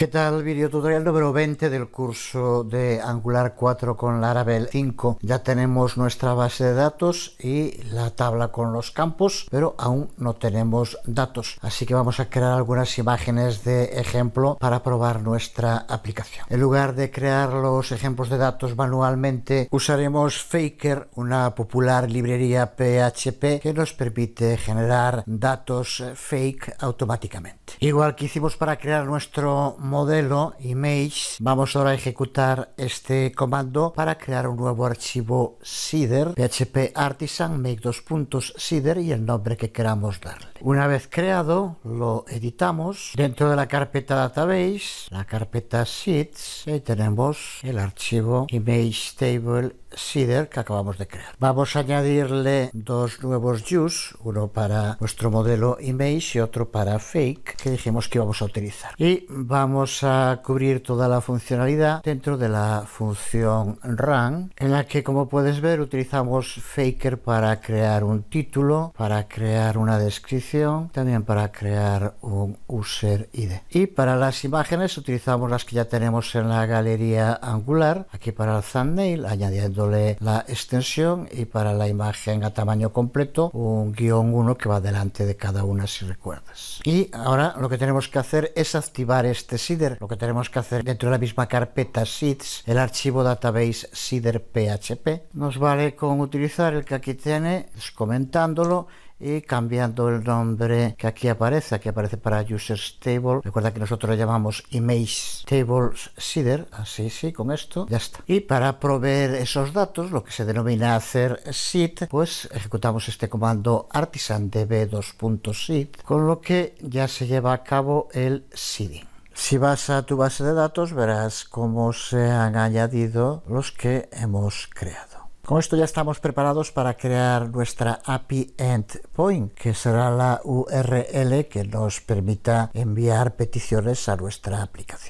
¿Qué tal? Video tutorial número 20 del curso de Angular 4 con Laravel 5. Ya tenemos nuestra base de datos y la tabla con los campos, pero aún no tenemos datos. Así que vamos a crear algunas imágenes de ejemplo para probar nuestra aplicación. En lugar de crear los ejemplos de datos manualmente, usaremos Faker, una popular librería PHP que nos permite generar datos eh, fake automáticamente. Igual que hicimos para crear nuestro modelo image vamos ahora a ejecutar este comando para crear un nuevo archivo Seeder. php artisan make dos puntos y el nombre que queramos darle una vez creado lo editamos dentro de la carpeta database la carpeta Seeds. ahí tenemos el archivo image table Cider que acabamos de crear. Vamos a añadirle dos nuevos juice, uno para nuestro modelo image y otro para fake que dijimos que íbamos a utilizar. Y vamos a cubrir toda la funcionalidad dentro de la función run en la que como puedes ver utilizamos faker para crear un título, para crear una descripción, también para crear un user id. Y para las imágenes utilizamos las que ya tenemos en la galería angular, aquí para el thumbnail añadiendo la extensión y para la imagen a tamaño completo un guión 1 que va delante de cada una si recuerdas. Y ahora lo que tenemos que hacer es activar este SIDER. Lo que tenemos que hacer dentro de la misma carpeta SIDS, el archivo database SIDER PHP. Nos vale con utilizar el que aquí tiene, comentándolo y cambiando el nombre que aquí aparece, aquí aparece para user table Recuerda que nosotros lo llamamos image tables seeder, así ah, sí, con esto, ya está. Y para proveer esos datos, lo que se denomina hacer seed, pues ejecutamos este comando artisan db2.seed, con lo que ya se lleva a cabo el seeding. Si vas a tu base de datos verás cómo se han añadido los que hemos creado. Con esto ya estamos preparados para crear nuestra API Endpoint, que será la URL que nos permita enviar peticiones a nuestra aplicación.